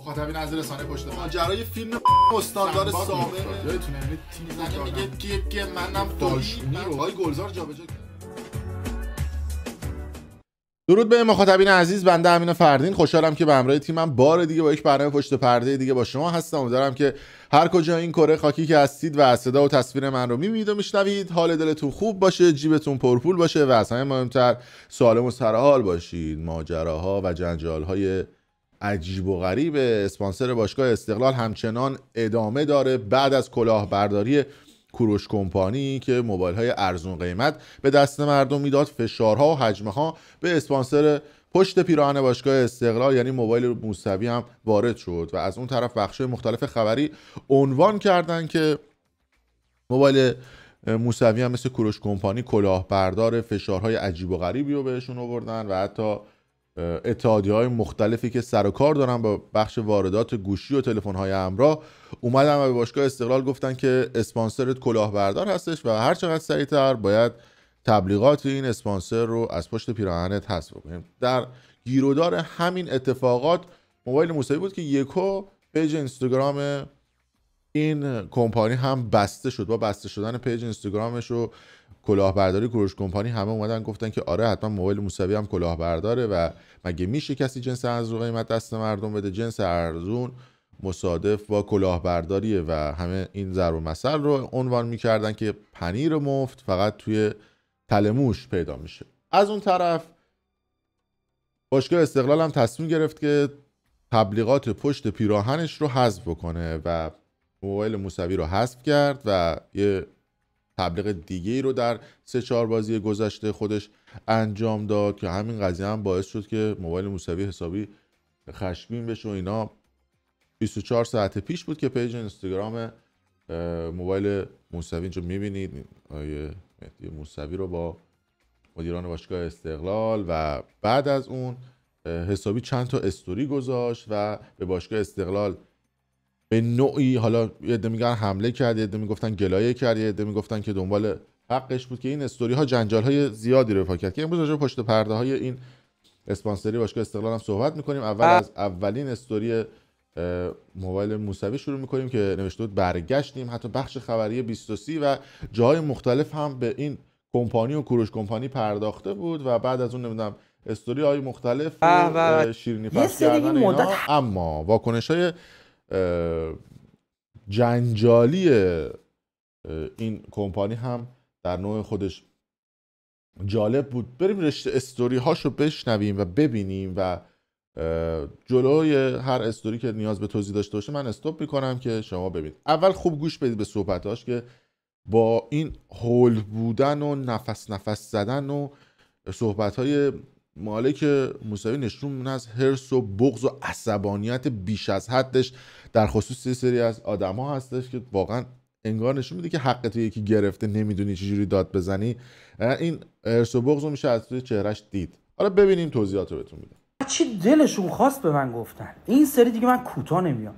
مخاطبین از رسانه پشت ماجرای فیلم استاندار سامر یادتونه یعنی گلزار جابجا درود به مخاطبین عزیز بنده امین فردین خوشحالم که به همراه تیمم بار دیگه با یک برنامه پشت پرده دیگه با شما هستم دارم که هر کجا این کره خاکی که هستید و صدا و تصویر من رو میبینید و میشنوید حال دلتون خوب باشه جیبتون پرپول باشه و از همه مهمتر سالم و سرحال باشید ماجراها و جنجالهای عجیب و غریب اسپانسر باشگاه استقلال همچنان ادامه داره بعد از کلاهبرداری کوروش کمپانی که موبایل های ارزون قیمت به دست مردم میداد فشارها و حجمه ها به اسپانسر پشت پیراهن باشگاه استقلال یعنی موبایل موسوی هم وارد شد و از اون طرف بخش مختلف خبری عنوان کردند که موبایل موسوی هم مثل کوروش کمپانی کلاهبردار فشارهای عجیب و غریبی رو بهشون آوردن و حتی اتحادی های مختلفی که سر و کار دارن با بخش واردات گوشی و تلفن های همراه اومدن و به باشگاه استقلال گفتن که اسپانسرت کلاهبردار هستش و هر چقدر سریعتر باید تبلیغات این اسپانسر رو از پشت پیراهنت حذف کنیم در گیرودار همین اتفاقات موبایل موسوی بود که یکو پیج اینستاگرام این کمپانی هم بسته شد با بسته شدن پیج اینستاگرامش و کلاهبرداری کوروش کمپانی همه اومدن گفتن که آره حتما موبایل موسوی هم کلاهبرداره و مگه میشه کسی جنس ارزون قیمت دست مردم بده جنس ارزون مصادف با کلاهبرداریه و همه این ضرب و مثل رو عنوان میکردن که پنیر مفت فقط توی تلموش پیدا میشه از اون طرف باشگاه استقلال هم تصمیم گرفت که تبلیغات پشت پیراهنش رو حذف بکنه و موبایل موسوی رو حذف کرد و یه تبلیغ دیگه ای رو در سه چهار بازی گذشته خودش انجام داد که همین قضیه هم باعث شد که موبایل موسوی حسابی خشمین بشه و اینا 24 ساعت پیش بود که پیج اینستاگرام موبایل موسوی اینجا میبینید آیه مهدی موسوی رو با مدیران باشگاه استقلال و بعد از اون حسابی چند تا استوری گذاشت و به باشگاه استقلال به نوعی حالا یه عده میگن حمله کرد یه عده میگفتن گلایه کرد یه عده میگفتن که دنبال حقش بود که این استوری ها جنجال های زیادی رو کرد که امروز راجع پشت پرده های این اسپانسری باشگاه استقلال هم صحبت میکنیم اول بله. از اولین استوری موبایل موسوی شروع میکنیم که نوشته بود برگشتیم حتی بخش خبری 23 و جاهای مختلف هم به این کمپانی و کوروش کمپانی پرداخته بود و بعد از اون نمیدونم استوری های مختلف بله، بله. شیرینی کردن اما واکنش های جنجالی این کمپانی هم در نوع خودش جالب بود بریم رشته استوری هاشو بشنویم و ببینیم و جلوی هر استوری که نیاز به توضیح داشته باشه من استوب میکنم که شما ببینید اول خوب گوش بدید به صحبتاش که با این هول بودن و نفس نفس زدن و صحبت های مالک موسوی نشون از هرس و بغض و عصبانیت بیش از حدش در خصوص یه سری از آدما هستش که واقعا انگار نشون میده که حق تو یکی گرفته نمیدونی جوری داد بزنی این هرس و بغض رو میشه از توی چهرش دید حالا ببینیم توضیحات رو بهتون میدم چی دلشون خواست به من گفتن این سری دیگه من کوتاه نمیام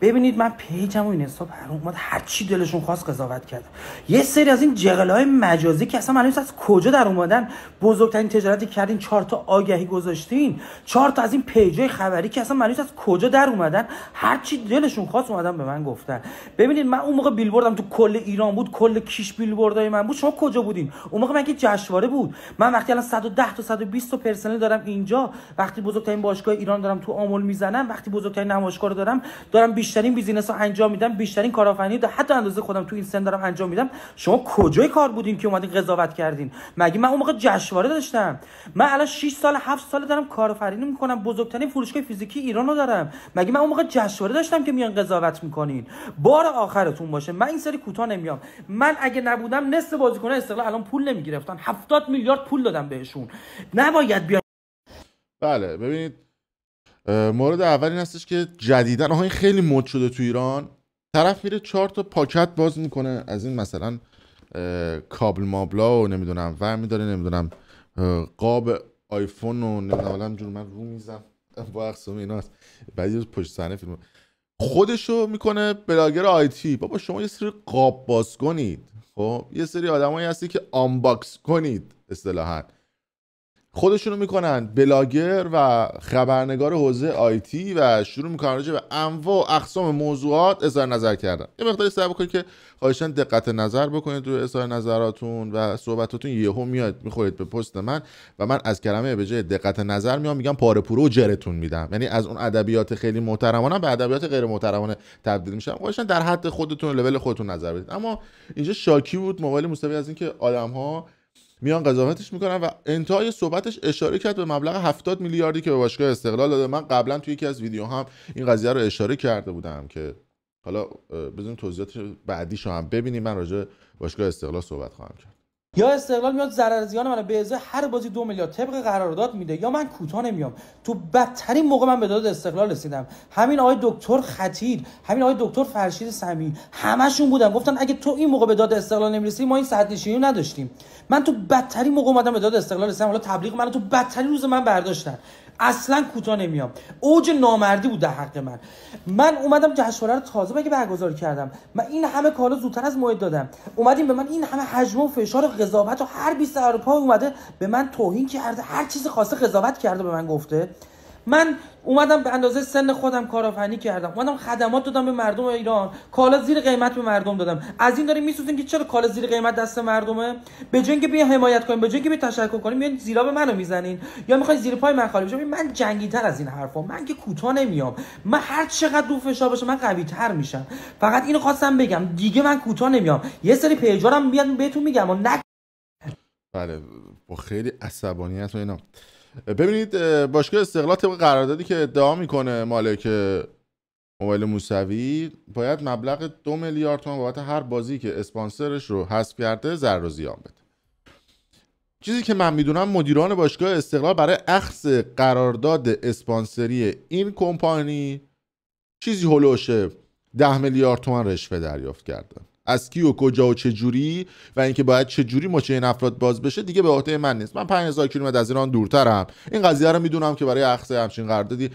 ببینید من پیجم و این حساب هر اومد هر چی دلشون خواست قضاوت کرد. یه سری از این جغل های مجازی که اصلا معلوم از کجا در اومدن بزرگترین تجارتی کردین چهار تا آگهی گذاشتین چهار تا از این پیجای خبری که اصلا معلوم از کجا در اومدن هر چی دلشون خواست اومدن به من گفتن ببینید من اون موقع بیلبوردم تو کل ایران بود کل کیش بیلبوردای من بود شما کجا بودین اون موقع مگه جشنواره بود من وقتی الان 110 تا 120 تا پرسنل دارم اینجا وقتی بزرگترین باشگاه ایران دارم تو آمل میزنم وقتی بزرگترین نمایشگاه دارم دارم بیشترین بیزینس رو انجام میدم بیشترین کارآفرینی حتی اندازه خودم تو این سن دارم انجام میدم شما کجای کار بودین که اومدین قضاوت کردین مگه من اون موقع جشنواره داشتم من الان 6 سال 7 سال دارم کارآفرینی میکنم بزرگترین فروشگاه فیزیکی ایرانو دارم مگه من اون موقع جشنواره داشتم که میان قضاوت میکنین بار آخرتون باشه من این سری کوتاه نمیام من اگه نبودم نصف بازیکن استقلال الان پول نمیگرفتن 70 میلیارد پول دادم بهشون نباید بیان بله ببینید مورد اول این هستش که جدیدا آها این خیلی مد شده تو ایران طرف میره چهار تا پاکت باز میکنه از این مثلا کابل مابلا و نمیدونم ور میداره نمیدونم قاب آیفون و نمیدونم جور من رو میزم با اقسام ایناست یه پشت سحنه فیلم خودشو میکنه بلاگر آیتی بابا شما یه سری قاب باز کنید خب یه سری آدمایی هستی که آنباکس کنید اصطلاحا خودشونو میکنن بلاگر و خبرنگار حوزه آیتی و شروع میکنن راجع به انواع و اقسام موضوعات اظهار نظر کردن یه مقداری سعی بکنید که خواهشان دقت نظر بکنید روی اظهار نظراتون و صحبتاتون یهو میاد میخورید به پست من و من از کلمه به جای دقت نظر میام میگم پاره پوره و جرتون میدم یعنی از اون ادبیات خیلی محترمانه به ادبیات غیر محترمانه تبدیل میشم خواهشان در حد خودتون لول خودتون نظر بدید اما اینجا شاکی بود موبایل مصطفی از اینکه ها، میان قضاوتش میکنن و انتهای صحبتش اشاره کرد به مبلغ 70 میلیاردی که به باشگاه استقلال داده من قبلا توی یکی از ویدیو هم این قضیه رو اشاره کرده بودم که حالا بزنیم توضیحات بعدیش هم ببینیم من راجع باشگاه استقلال صحبت خواهم کرد یا استقلال میاد ضرر زیان منو به ازای هر بازی دو میلیارد طبق قرارداد میده یا من کوتاه نمیام تو بدترین موقع من به داد استقلال رسیدم همین آقای دکتر خطیر همین آقای دکتر فرشید سمی همشون بودن گفتن اگه تو این موقع به داد استقلال نمیرسی ما این صد نشینی نداشتیم من تو بدترین موقع اومدم به داد استقلال رسیدم حالا تبلیغ منو تو بدترین روز من برداشتن اصلا کوتاه نمیام اوج نامردی بود در حق من من اومدم جشنواره رو تازه مگه برگزار کردم من این همه کالا زودتر از موعد دادم اومدیم به من این همه حجم و فشار و قضاوت و هر 20 سر اومده به من توهین کرده هر چیز خاصه قضاوت کرده به من گفته من اومدم به اندازه سن خودم کارآفرینی کردم اومدم خدمات دادم به مردم ایران کالا زیر قیمت به مردم دادم از این داریم میسوزین که چرا کالا زیر قیمت دست مردمه به جای اینکه بیا حمایت کنیم به جنگ اینکه بیا تشکر کنیم میان زیرا به منو میزنین یا میخواین زیر پای من خالی بشه من جنگی از این حرفا من که کوتاه نمیام من هر چقدر رو فشار باشه من قوی تر میشم فقط اینو خواستم بگم دیگه من کوتاه نمیام یه سری پیجارم میاد بهتون میگم و نه بله با خیلی عصبانیت و اینا ببینید باشگاه استقلال طبق قراردادی که ادعا میکنه مالک موبایل موسوی باید مبلغ دو میلیارد تومان بابت هر بازی که اسپانسرش رو حذف کرده زر و زیان بده چیزی که من میدونم مدیران باشگاه استقلال برای اخذ قرارداد اسپانسری این کمپانی چیزی هلوشه ده میلیارد تومن رشوه دریافت کردن از کی و کجا و چه جوری و اینکه باید چه جوری مچه این افراد باز بشه دیگه به عهده من نیست من 5000 کیلومتر از ایران دورترم این قضیه رو میدونم که برای اخذ همچین قراردادی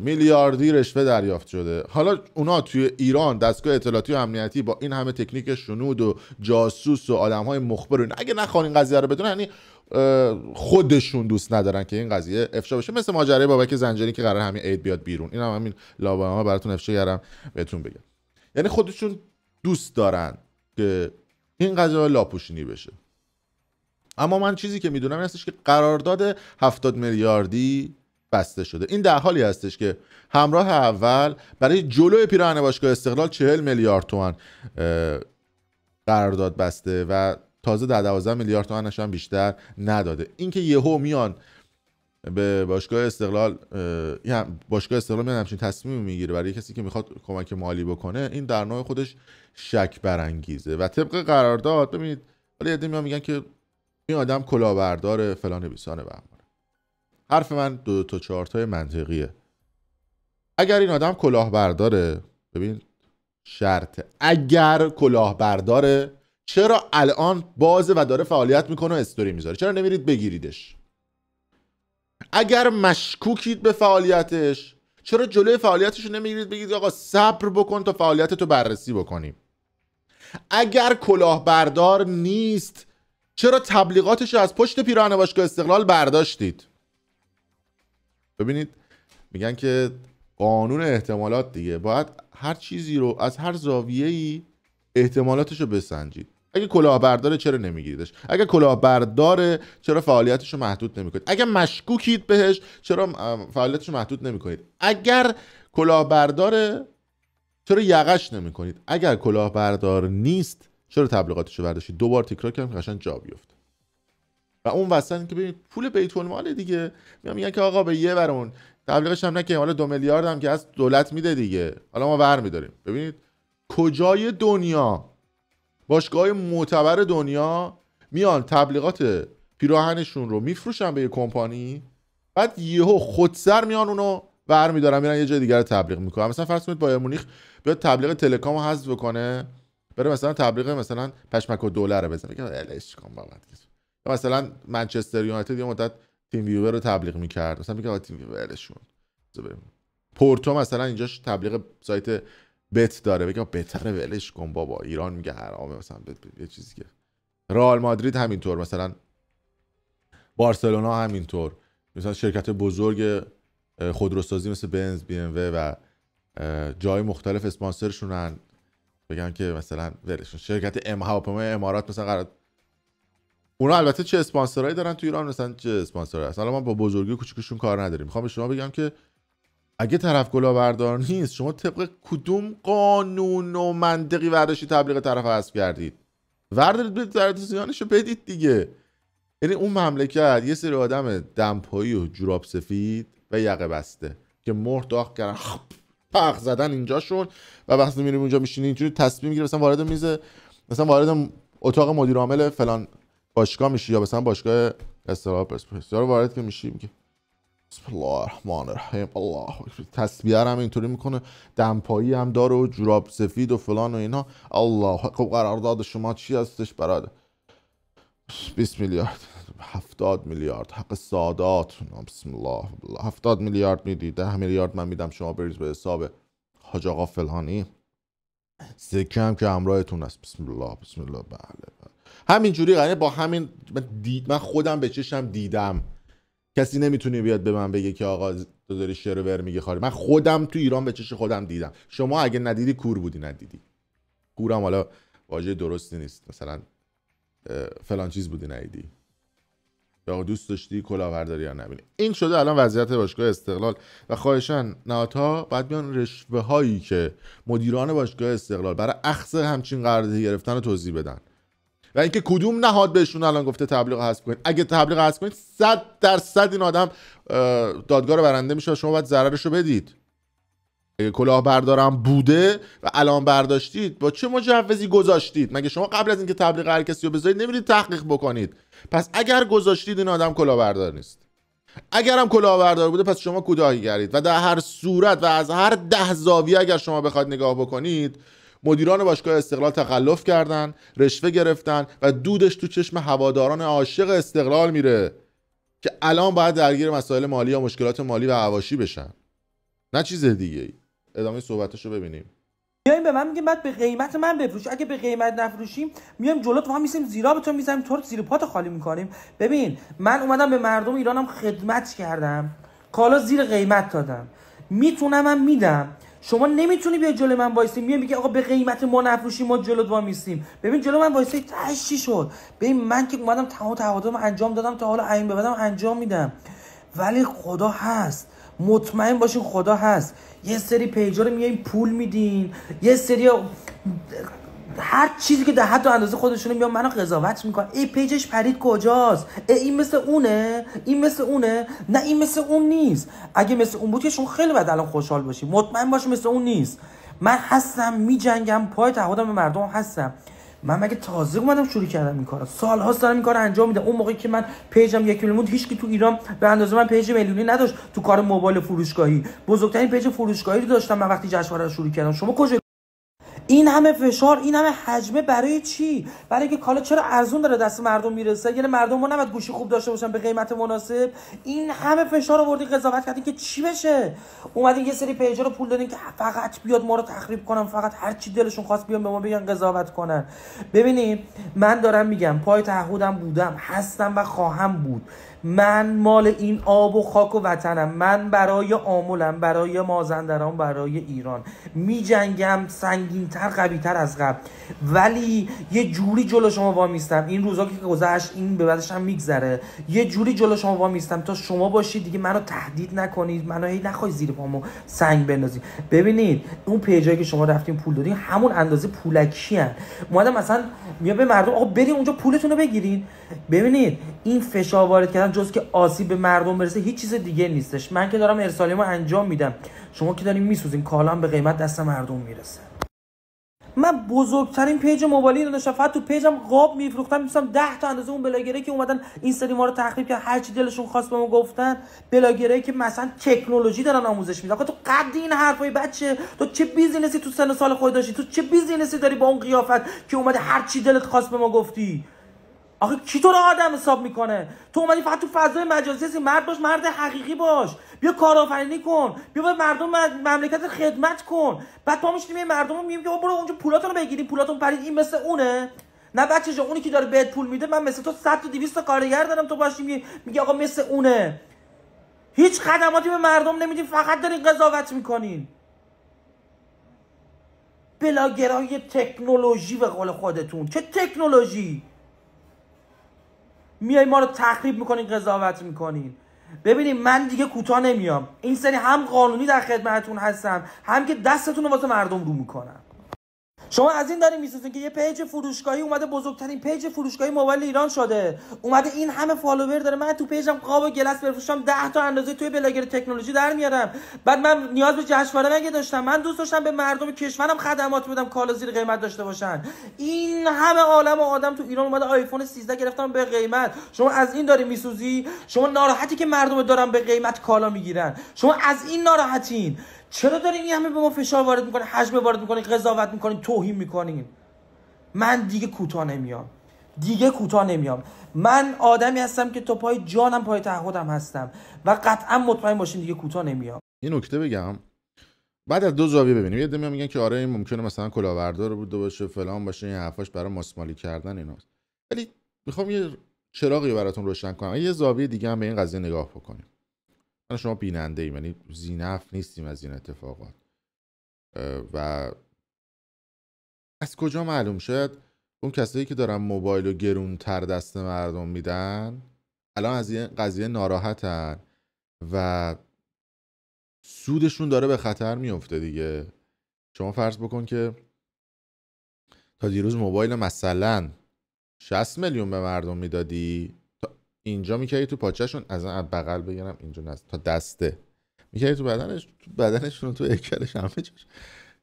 میلیاردی رشوه دریافت شده حالا اونا توی ایران دستگاه اطلاعاتی و امنیتی با این همه تکنیک شنود و جاسوس و آدم مخبر اگه نخوان این قضیه رو بدونن یعنی خودشون دوست ندارن که این قضیه افشا بشه مثل ماجرای بابک زنجانی که قرار همین عید بیاد بیرون این هم همین لابانه براتون افشا کردم بهتون بگم یعنی خودشون دوست دارن که این قضیه لاپوشینی بشه اما من چیزی که میدونم این هستش که قرارداد 70 میلیاردی بسته شده این در حالی هستش که همراه اول برای جلوی پیراهن باشگاه استقلال 40 میلیارد تومن قرارداد بسته و تازه در 12 میلیارد تومنش هم بیشتر نداده اینکه یهو میان به باشگاه استقلال یا باشگاه استقلال میاد همچین تصمیم میگیره برای کسی که میخواد کمک مالی بکنه این در نوع خودش شک برانگیزه و طبق قرارداد ببینید حالا یه میان میگن که این آدم کلاهبردار فلان بیسانه بهمانه حرف من دو تا چهار تای منطقیه اگر این آدم کلاهبرداره ببین شرط اگر کلاهبرداره چرا الان بازه و داره فعالیت میکنه و استوری میذاره چرا نمیرید بگیریدش اگر مشکوکید به فعالیتش چرا جلوی فعالیتش رو نمیگیرید بگید آقا صبر بکن تا فعالیت تو بررسی بکنیم اگر کلاهبردار نیست چرا تبلیغاتش رو از پشت پیران باشگاه استقلال برداشتید ببینید میگن که قانون احتمالات دیگه باید هر چیزی رو از هر زاویه‌ای احتمالاتش رو بسنجید اگه کلاهبردار چرا نمیگیریدش اگه کلاهبردار چرا فعالیتش رو محدود نمیکنید اگه مشکوکید بهش چرا فعالیتش رو محدود نمیکنید اگر کلاهبردار چرا یقش نمیکنید اگر کلاهبردار نیست چرا تبلیغاتش رو برداشتید دو بار تکرار کردم که قشنگ جا بیفته و اون وسط که ببینید پول بیت المال دیگه میگن که آقا به یه برون تبلیغش هم نکنیم حالا دو میلیارد هم که از دولت میده دیگه حالا ما ور میداریم ببینید کجای دنیا باشگاه معتبر دنیا میان تبلیغات پیراهنشون رو میفروشن به یه کمپانی بعد یهو خودسر میان اونو برمیدارن میرن یه جای دیگر تبلیغ میکنن مثلا فرض کنید بایر مونیخ بیاد تبلیغ تلکامو حذف بکنه بره مثلا تبلیغ مثلا پشمک و دلار رو بزنه که الیش کام مثلا منچستر یونایتد یه مدت تیم ویور رو تبلیغ میکرد مثلا میگه تیم ویورشون پورتو مثلا اینجاش تبلیغ سایت بت داره بگم بهتره ولش کن بابا ایران میگه حرامه مثلا یه چیزی که رئال مادرید همینطور مثلا بارسلونا همینطور مثلا شرکت بزرگ خودروسازی مثل بنز بی ام و جای مختلف اسپانسرشونن بگن که مثلا ولشون شرکت ام هواپیما امارات مثلا قرار اونا البته چه اسپانسرایی دارن تو ایران مثلا چه اسپانسرایی هست حالا ما با بزرگی کوچیکشون کار نداریم میخوام به شما بگم که اگه طرف کلاهبردار نیست شما طبق کدوم قانون و منطقی ورداشی تبلیغ طرف حذف کردید وردارید به در رو بدید دیگه یعنی اون مملکت یه سری آدم دمپایی و جوراب سفید و یقه بسته که مهر داخت کردن خب، پخ زدن اینجاشون و وقتی میریم اونجا میشینی اینجوری تصمیم میگیره مثلا وارد میزه مثلا وارد اتاق مدیر عامل فلان باشگاه میشی یا مثلا باشگاه استراپ پرسپولیس وارد که میشی بسم الله الرحمن الرحیم الله تسبیح هم اینطوری میکنه دمپایی هم داره و جوراب سفید و فلان و اینا الله خب قرارداد شما چی هستش برادر 20 میلیارد 70 میلیارد حق سادات بسم الله 70 میلیارد میدی 10 میلیارد من میدم شما بریز به حساب حاج آقا فلانی سکه هم که همراهتون است بسم الله بسم الله بله, بله. همینجوری با همین دید من خودم به چشم دیدم کسی نمیتونه بیاد به من بگه که آقا تو داری شعر ور میگه من خودم تو ایران به چش خودم دیدم شما اگه ندیدی کور بودی ندیدی کورم حالا واژه درستی نیست مثلا فلان چیز بودی ندیدی یا دوست داشتی کلاورداری یا نبینی این شده الان وضعیت باشگاه استقلال و خواهشان نهادها باید بیان رشوه هایی که مدیران باشگاه استقلال برای اخذ همچین قراردادی گرفتن رو توضیح بدن و اینکه کدوم نهاد بهشون الان گفته تبلیغ حذف کنید اگه تبلیغ حذف کنید 100 درصد این آدم دادگاه رو برنده میشه شما باید ضررش رو بدید اگه کلاه بردارم بوده و الان برداشتید با چه مجوزی گذاشتید مگه شما قبل از اینکه تبلیغ هر کسی رو بذارید نمیرید تحقیق بکنید پس اگر گذاشتید این آدم کلاهبردار نیست اگر هم کلاهبردار بوده پس شما کوداهی گرید و در هر صورت و از هر ده زاویه اگر شما بخواید نگاه بکنید مدیران باشگاه استقلال تخلف کردن رشوه گرفتن و دودش تو چشم هواداران عاشق استقلال میره که الان باید درگیر مسائل مالی یا مشکلات مالی و عواشی بشن نه چیز دیگه ای ادامه صحبتش رو ببینیم میایم به من میگه بعد به قیمت من بفروش اگه به قیمت نفروشیم میایم جلو تو هم میسیم زیرا به تو میزنیم تو زیر پات خالی میکنیم ببین من اومدم به مردم ایرانم خدمت کردم کالا زیر قیمت دادم میتونم هم میدم شما نمیتونی بیا جلو من وایسی میای میگه آقا به قیمت ما نفروشی ما جلو وا میسیم ببین جلو من وایسی چی شد ببین من که اومدم تمام رو انجام دادم تا حالا عین بدم انجام میدم ولی خدا هست مطمئن باشین خدا هست یه سری پیجا رو میایین پول میدین یه سری هر چیزی که حد حتی اندازه خودشونه میان منو قضاوت میکنن ای پیجش پرید کجاست ای این مثل اونه این مثل اونه نه این مثل اون نیست اگه مثل اون بود که شما خیلی بد الان خوشحال باشی مطمئن باش مثل اون نیست من هستم میجنگم پای تعهدم به مردم هستم من مگه تازه اومدم شروع کردم این کارا سالها دارم این کارو انجام میدم اون موقعی که من پیجم یک میلیون بود هیچکی تو ایران به اندازه من پیج میلیونی نداشت تو کار موبایل فروشگاهی بزرگترین پیج فروشگاهی رو داشتم من وقتی جشنواره شروع کردم شما کجا این همه فشار این همه حجمه برای چی برای که کالا چرا ارزون داره دست مردم میرسه یعنی مردم ما نباید گوشی خوب داشته باشن به قیمت مناسب این همه فشار آوردی قضاوت کردین که چی بشه اومدین یه سری پیجا رو پول دادین که فقط بیاد ما رو تخریب کنن فقط هر چی دلشون خواست بیان به ما بگن قضاوت کنن ببینید من دارم میگم پای تعهدم بودم هستم و خواهم بود من مال این آب و خاک و وطنم من برای آمولم برای مازندران برای ایران می جنگم سنگینتر قویتر از قبل ولی یه جوری جلو شما وامیستم این روزا که گذشت این به بعدش هم میگذره یه جوری جلو شما وامیستم تا شما باشید دیگه منو تهدید نکنید منو هی نخوای زیر پامو سنگ بندازید ببینید اون پیجایی که شما رفتیم پول دادین همون اندازه پولکی ان مثلا میاد به مردم آقا برید اونجا پولتون رو بگیرین ببینید این فشار کردن جز که آسیب به مردم برسه هیچ چیز دیگه نیستش من که دارم ارسالیمو انجام میدم شما که دارین میسوزین کالام به قیمت دست مردم میرسه من بزرگترین پیج موبایلی رو داشتم فقط تو پیجم قاب میفروختم میتونستم 10 تا اندازه اون بلاگره که اومدن این سری ما رو تخریب که هر چی دلشون خواست به ما گفتن بلاگرایی که مثلا تکنولوژی دارن آموزش میدن تو قد این حرفای بچه تو چه بیزینسی تو سن سال خود داشتی تو چه بیزینسی داری با اون قیافت که اومده هر چی دلت خواست به ما گفتی آخه کی تو رو آدم حساب میکنه تو اومدی فقط تو فضای مجازی هستی مرد باش مرد حقیقی باش بیا کارآفرینی کن بیا به مردم مملکت خدمت کن بعد پا یه مردم میگیم که برو اونجا پولاتون رو بگیریم پولاتون پرید این مثل اونه نه بچه جا اونی که داره بهت پول میده من مثل تو 100 تا 200 تا کارگر دارم تو باشی میگی میگی آقا مثل اونه هیچ خدماتی به مردم نمیدین فقط دارین قضاوت میکنین بلاگرای تکنولوژی به قول خودتون چه تکنولوژی میای ما رو تخریب میکنین قضاوت میکنین ببینید من دیگه کوتاه نمیام این سری هم قانونی در خدمتتون هستم هم که دستتون رو واسه مردم رو میکنم شما از این داریم میسوزین که یه پیج فروشگاهی اومده بزرگترین پیج فروشگاهی موبایل ایران شده اومده این همه فالوور داره من تو پیجم قاب و گلس بفروشم 10 تا اندازه توی بلاگر تکنولوژی در میارم بعد من نیاز به جشنواره نگه داشتم من دوست داشتم به مردم کشورم خدمات بدم کالا زیر قیمت داشته باشن این همه عالم و آدم تو ایران اومده آیفون 13 گرفتم به قیمت شما از این داری میسوزی شما ناراحتی که مردم دارن به قیمت کالا میگیرن شما از این ناراحتین چرا دارین این همه به ما فشار وارد میکنین حجم وارد میکنین قضاوت میکنین توهین میکنین من دیگه کوتاه نمیام دیگه کوتاه نمیام من آدمی هستم که تا پای جانم پای تعهدم هستم و قطعا مطمئن باشین دیگه کوتاه نمیام یه نکته بگم بعد از دو زاویه ببینیم یه دمی میگن که آره این ممکنه مثلا کلاوردار بوده باشه فلان باشه این حرفاش برای ماسمالی کردن ایناست ولی میخوام یه چراغی براتون روشن کنم یه زاویه دیگه هم به این قضیه نگاه بکنیم من شما بیننده ایم یعنی زینف نیستیم از این اتفاقات و از کجا معلوم شد اون کسایی که دارن موبایل رو تر دست مردم میدن الان از این قضیه ناراحتن و سودشون داره به خطر میفته دیگه شما فرض بکن که تا دیروز موبایل مثلا 60 میلیون به مردم میدادی اینجا میکردی تو پاچهشون از از بغل بگیرم اینجا نست تا دسته میکردی تو بدنش تو بدنشون تو هیکلش همه چش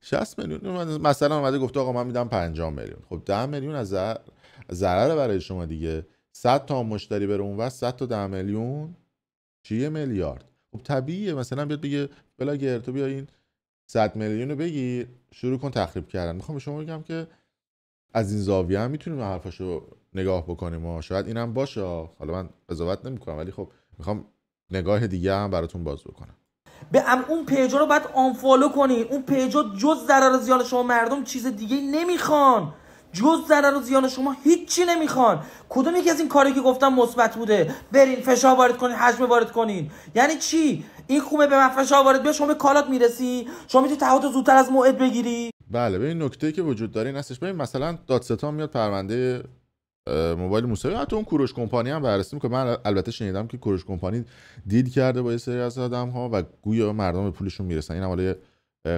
60 میلیون مثلا اومده گفته آقا من میدم 50 میلیون خب 10 میلیون از ضرر برای شما دیگه 100 تا مشتری بره اون 100 تا 10 میلیون چیه میلیارد خب طبیعیه مثلا بیاد بگه بلاگر تو بیا این 100 میلیون رو بگیر شروع کن تخریب کردن میخوام به شما بگم که از این زاویه هم میتونیم حرفاشو نگاه بکنیم ما شاید اینم باشه حالا من قضاوت نمیکنم ولی خب میخوام نگاه دیگه هم براتون باز بکنم به ام اون پیجا رو باید آنفالو کنی اون پیجا جز ضرر و زیان شما مردم چیز دیگه نمیخوان جز ضرر و زیان شما هیچی نمیخوان کدوم یکی از این کاری که گفتم مثبت بوده برین فشار وارد کنین حجم وارد کنین یعنی چی این خوبه به من فشار وارد بیا شما به کالات میرسی شما میتونی تعهد زودتر از موعد بگیری بله به این نکته که وجود داره این هستش ببین مثلا دادستان میاد پرونده موبایل موسوی حتی اون کوروش کمپانی هم بررسی میکنه من البته شنیدم که کوروش کمپانی دید کرده با یه سری از آدم ها و گویا مردم به پولشون میرسن این حالا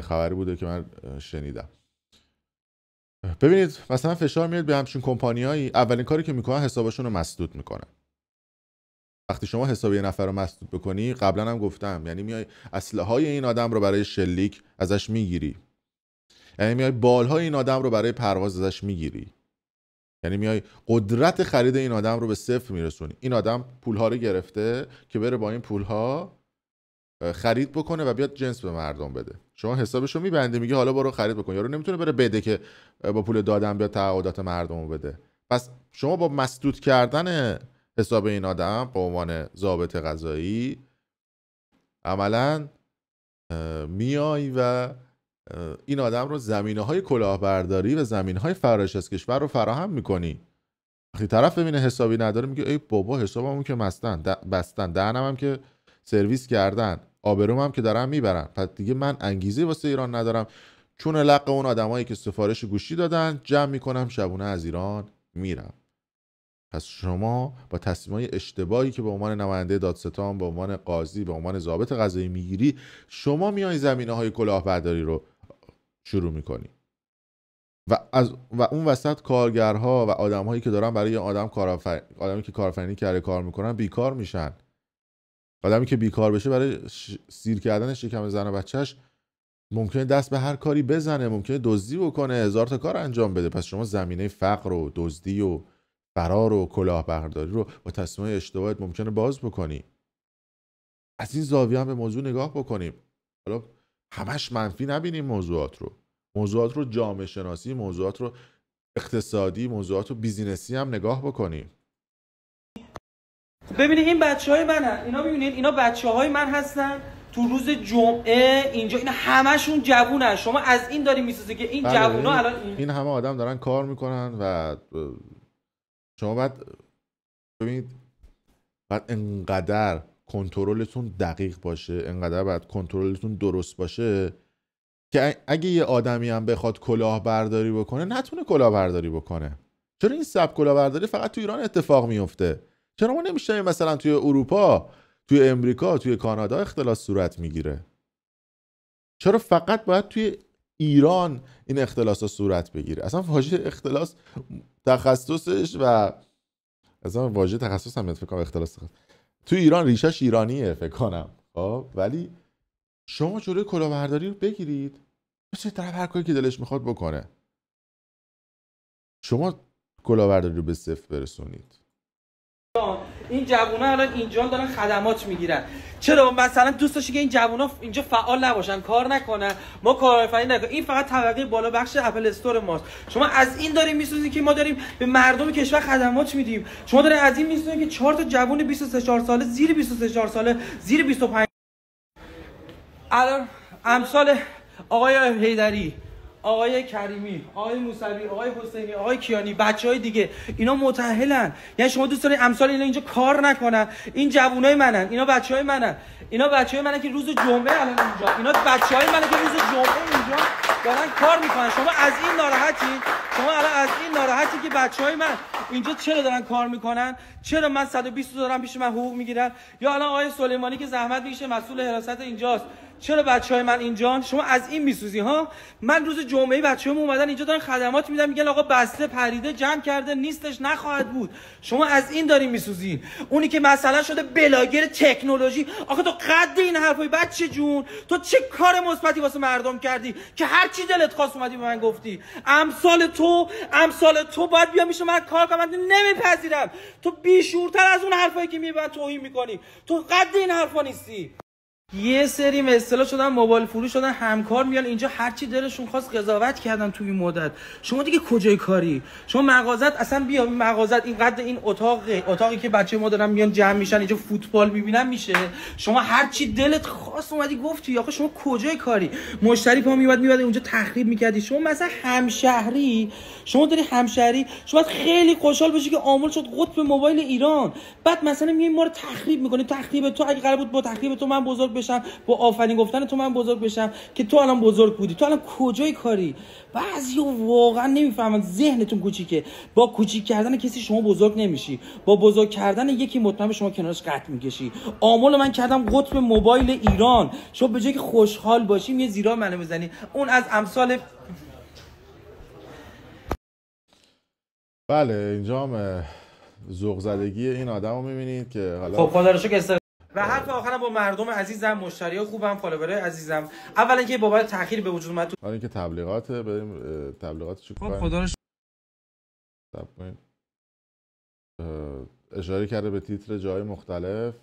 خبری بوده که من شنیدم ببینید مثلا فشار میاد به همچین کمپانی هایی اولین کاری که میکنن حسابشون رو مسدود میکنن وقتی شما حساب یه نفر رو مسدود بکنی قبلا هم گفتم یعنی میای اسلحه های این آدم رو برای شلیک ازش میگیری یعنی میای های این آدم رو برای پرواز ازش میگیری یعنی میای قدرت خرید این آدم رو به صفر میرسونی این آدم پولها رو گرفته که بره با این پولها خرید بکنه و بیاد جنس به مردم بده شما حسابشو میبندی میگه حالا برو خرید بکن یارو نمیتونه بره بده که با پول دادن بیاد تعهدات مردم رو بده پس شما با مسدود کردن حساب این آدم به عنوان ضابط غذایی عملا میای و این آدم رو زمینه های کلاهبرداری و زمین های فراش از کشور رو فراهم میکنی وقتی طرف ببینه حسابی نداره میگه ای بابا حسابمون که مستن بستن دهنم هم که سرویس کردن آبروم هم که دارن میبرن پس دیگه من انگیزه واسه ایران ندارم چون لق اون آدمایی که سفارش گوشی دادن جمع میکنم شبونه از ایران میرم پس شما با تصمیمای اشتباهی که به عنوان نماینده دادستان به عنوان قاضی به عنوان ضابط قضایی میگیری شما میای زمینه های کلاهبرداری رو شروع میکنی و از و اون وسط کارگرها و آدمهایی که دارن برای آدم کارآفرین آدمی که کارآفرینی کرده کار میکنن بیکار میشن آدمی که بیکار بشه برای سیر کردن شکم زن و بچهش ممکنه دست به هر کاری بزنه ممکنه دزدی بکنه هزار تا کار انجام بده پس شما زمینه فقر و دزدی و فرار و کلاهبرداری رو با تصمیم اشتباهت ممکنه باز بکنی از این زاویه هم به موضوع نگاه بکنیم همش منفی نبینیم موضوعات رو موضوعات رو جامعه شناسی موضوعات رو اقتصادی موضوعات رو بیزینسی هم نگاه بکنیم ببینید این بچه های منن اینا اینا بچه های من هستن تو روز جمعه اینجا اینا همشون جوونن شما از این داری میسازه که این بله الان این... همه آدم دارن کار میکنن و شما باید ببینید باید انقدر کنترلتون دقیق باشه انقدر باید کنترلتون درست باشه که اگه یه آدمی هم بخواد کلاهبرداری بکنه نتونه کلاهبرداری بکنه چرا این سب کلاهبرداری فقط تو ایران اتفاق میفته چرا ما نمیشه مثلا توی اروپا توی امریکا توی کانادا اختلاس صورت میگیره چرا فقط باید توی ایران این اختلاس ها صورت بگیره اصلا واژه اختلاس تخصصش و اصلا واژه تخصص هم اختلاس تو ایران ریشش ایرانیه فکر کنم خب، ولی شما جلوی کلاهبرداری رو بگیرید مثل طرف هر کاری که دلش میخواد بکنه شما کلاهبرداری رو به صفر برسونید این جوونا الان اینجا دارن خدمات میگیرن چرا مثلا دوست داشتی که این جوونا اینجا فعال نباشن کار نکنن ما کارآفرینی نکنیم این فقط طبقه بالا بخش اپل استور ماست شما از این داریم میسوزید که ما داریم به مردم کشور خدمات میدیم شما داریم از این میسوزید که چهار تا جوون 23 ساله زیر 23 ساله زیر 25 الان امثال آقای هیدری آقای کریمی آقای موسوی آقای حسینی آقای کیانی بچه های دیگه اینا متحلن یعنی شما دوست امسال امثال اینا اینجا کار نکنن این جوونای منن اینا بچه های منن اینا بچه های منن که روز جمعه الان اینجا اینا بچه منن که روز جمعه اینجا دارن کار میکنن شما از این ناراحتی شما الان از این ناراحتی که بچه های من اینجا چرا دارن کار میکنن چرا من 120 دارم پیش من حقوق میگیرن یا الان آقای سلیمانی که زحمت میشه مسئول حراست اینجاست چرا بچه های من اینجا شما از این میسوزی ها من روز جمعه بچه هم اومدن اینجا دارن خدمات میدن میگن آقا بسته پریده جمع کرده نیستش نخواهد بود شما از این داریم میسوزی، اونی که مثلا شده بلاگر تکنولوژی آخه تو قد این حرفای بچه جون تو چه کار مثبتی واسه مردم کردی که هر چی دلت خواست اومدی به من گفتی امثال تو امثال تو باید بیا میشه من کار کنم نمیپذیرم تو بیشورتر از اون حرفایی که میبن توهین میکنی تو قد این حرفا نیستی یه سری مثلا شدن موبایل فروش شدن همکار میان اینجا هرچی دلشون خواست قضاوت کردن توی این مدت شما دیگه کجای کاری شما مغازت اصلا بیا مغازت این قد این اتاق اتاقی که بچه ما دارن میان جمع میشن اینجا فوتبال میبینن میشه شما هرچی دلت خواست اومدی گفتی آخه شما کجای کاری مشتری پا میواد میواد اونجا تخریب میکردی شما مثلا همشهری شما داری همشهری شما خیلی خوشحال بشی که آمل شد قطب موبایل ایران بعد مثلا میای ما رو تخریب میکنی تخریب تو اگه قرار بود با تخریب تو من بزرگ بشم با آفرین گفتن تو من بزرگ بشم که تو الان بزرگ بودی تو الان کجای کاری بعضی واقعا نمیفهمن ذهنتون کوچیکه با کوچیک کردن کسی شما بزرگ نمیشی با بزرگ کردن یکی مطمئن شما کنارش قطع میکشی آمول من کردم قطب موبایل ایران شما به جای که خوشحال باشیم یه زیرا منو بزنی اون از امثال بله اینجا هم این آدم رو میبینید که حالا خب خدا و حرف آخرم با مردم عزیزم مشتری خوبم فالوورای عزیزم اولا که بابت تاخیر به وجود اومد تو اینکه تبلیغات بریم تبلیغات چی خب خدا رو اشاره کرده به تیتر جای مختلف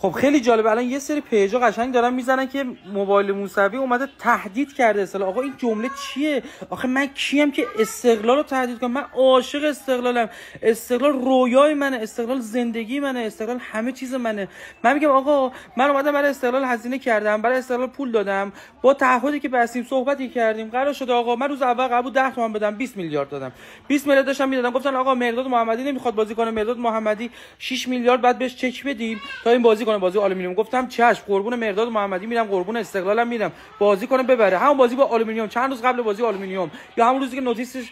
خب خیلی جالبه الان یه سری پیجا قشنگ دارن میزنن که موبایل موسوی اومده تهدید کرده اصلا آقا این جمله چیه آخه من کیم که استقلال رو تهدید کنم من عاشق استقلالم استقلال رویای منه استقلال زندگی منه استقلال همه چیز منه من میگم آقا من اومدم برای استقلال هزینه کردم برای استقلال پول دادم با تعهدی که بستیم صحبتی کردیم قرار شده آقا من روز اول قبول 10 تومن بدم 20 میلیارد دادم 20 میلیارد داشتم میدادم گفتن آقا مرداد محمدی نمیخواد بازیکن مرداد محمدی 6 میلیارد بعد بهش چک بدیم تا این بازی کنه بازی آلومینیوم گفتم چشم قربون مرداد محمدی میرم قربون استقلالم میرم بازی کنه ببره همون بازی با آلومینیوم چند روز قبل بازی آلومینیوم یا همون روزی که نوتیسش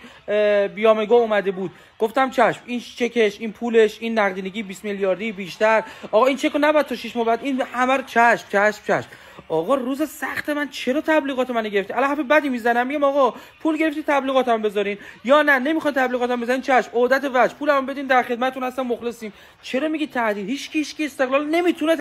بیامگا اومده بود گفتم چشم این چکش این پولش این نقدینگی 20 میلیاردی بیشتر آقا این چکو نباید تا 6 ماه بعد این همه چشم چشم چشم آقا روز سخت من چرا تبلیغات منو گرفتی الان حرف بدی میزنم میگم آقا پول گرفتی تبلیغاتم بذارین یا نه نمیخواد تبلیغاتم بزنین چش عودت وجه پولم بدین در خدمتتون هستم مخلصیم چرا میگی تهدید هیچ کیش کی استقلال نمیتونه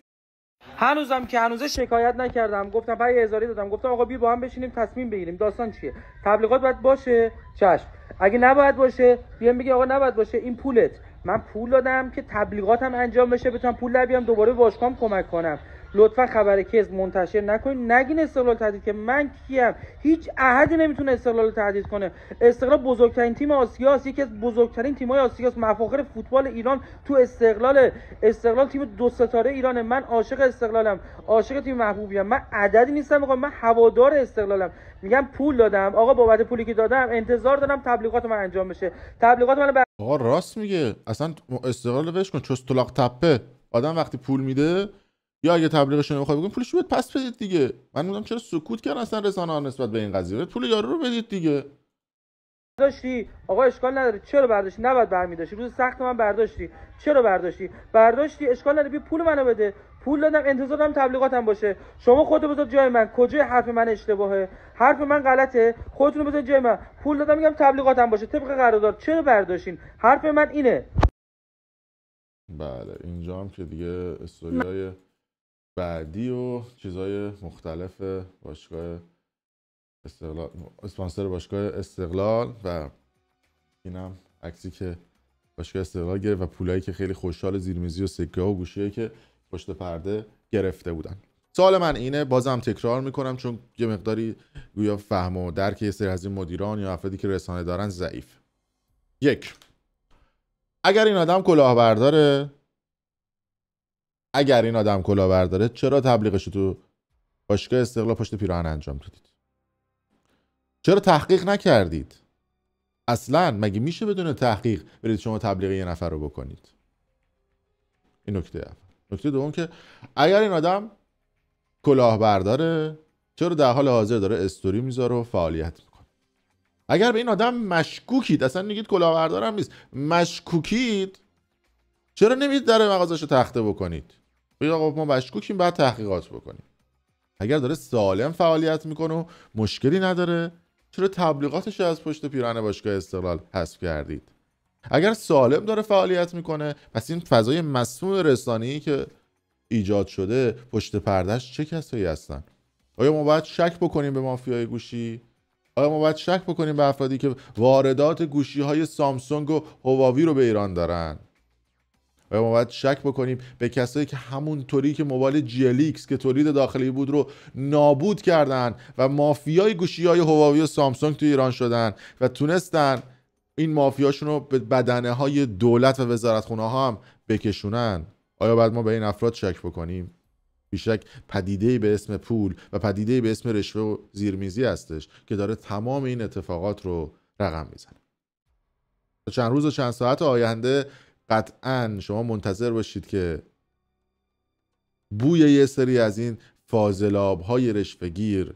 هنوزم که هنوز شکایت نکردم گفتم برای هزاری دادم گفتم آقا بیا با هم بشینیم تصمیم بگیریم داستان چیه تبلیغات باید باشه چشم اگه نباید باشه بیا میگی آقا نباید باشه این پولت من پول دادم که تبلیغاتم انجام بشه بتونم پول بیام دوباره باشکام کمک کنم لطفا خبر کذب منتشر نکنید نگین استقلال تهدید که من کیم هیچ احدی نمیتونه استقلال تهدید کنه استقلال بزرگترین تیم آسیاست یکی از بزرگترین تیم‌های است مفاخر فوتبال ایران تو استقلال استقلال تیم دو ستاره ایرانه من عاشق استقلالم عاشق تیم محبوبیم من عددی نیستم میگم من هوادار استقلالم میگم پول دادم آقا بابت پولی که دادم انتظار دارم تبلیغات من انجام بشه تبلیغات من بر... آقا راست میگه اصلا استقلال بهش کن چوس تپه آدم وقتی پول میده یا اگه تبلیغش رو نمیخوای بگم پولش بهت پس بدید دیگه من میگم چرا سکوت کردن اصلا رسانه ها نسبت به این قضیه پول یارو رو بدید دیگه برداشتی آقا اشکال نداره چرا برداشتی نباید برمیداشتی روز سخت من برداشتی چرا برداشتی برداشتی اشکال نداره بی پول منو بده پول دادم انتظار دارم تبلیغاتم باشه شما خودتو بذار جای من کجای حرف من اشتباهه حرف من غلطه خودتون بذار جای من پول دادم میگم تبلیغاتم باشه طبق قرارداد چرا برداشتین حرف من اینه بله اینجا هم که دیگه استوریای بعدی و چیزهای مختلف باشگاه استقلال اسپانسر باشگاه استقلال و اینم عکسی که باشگاه استقلال گرفت و پولایی که خیلی خوشحال زیرمیزی و سکه ها و گوشه که پشت پرده گرفته بودن سوال من اینه بازم تکرار میکنم چون یه مقداری گویا فهم و درک یه سری از این مدیران یا افرادی که رسانه دارن ضعیف یک اگر این آدم کلاهبرداره اگر این آدم کلا برداره چرا تبلیغش تو باشگاه استقلال پشت پیراهن انجام دادید چرا تحقیق نکردید اصلا مگه میشه بدون تحقیق برید شما تبلیغ یه نفر رو بکنید این نکته اول نکته دوم که اگر این آدم کلاه برداره چرا در حال حاضر داره استوری میذاره و فعالیت میکنه اگر به این آدم مشکوکید اصلا نگید کلاهبردارم نیست مشکوکید چرا نمیدید در مغازش رو تخته بکنید بگید آقا ما مشکوکیم بعد تحقیقات بکنیم اگر داره سالم فعالیت میکنه و مشکلی نداره چرا تبلیغاتش از پشت پیرانه باشگاه استقلال حذف کردید اگر سالم داره فعالیت میکنه پس این فضای مصموم رسانی که ایجاد شده پشت پردش چه کسایی هستن آیا ما باید شک بکنیم به مافیای گوشی آیا ما باید شک بکنیم به افرادی که واردات گوشی های سامسونگ و هواوی رو به ایران دارن آیا ما باید شک بکنیم به کسایی که همونطوری که موبایل جیلیکس که تولید داخلی بود رو نابود کردن و مافیای گوشی های هواوی و سامسونگ تو ایران شدن و تونستن این مافیاشون رو به بدنه های دولت و وزارتخونه ها هم بکشونن آیا بعد ما به این افراد شک بکنیم بیشک پدیده به اسم پول و پدیده به اسم رشوه و زیرمیزی هستش که داره تمام این اتفاقات رو رقم میزنه چند روز و چند ساعت آینده قطعا شما منتظر باشید که بوی یه سری از این فازلاب های رشفگیر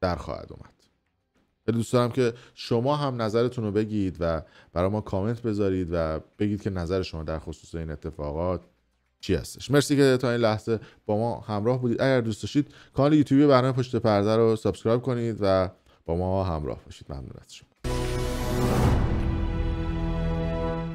در خواهد اومد خیلی دوست دارم که شما هم نظرتون رو بگید و برای ما کامنت بذارید و بگید که نظر شما در خصوص این اتفاقات چی هستش مرسی که تا این لحظه با ما همراه بودید اگر دوست داشتید کانال یوتیوب برنامه پشت پرده رو سابسکرایب کنید و با ما همراه باشید ممنون از شما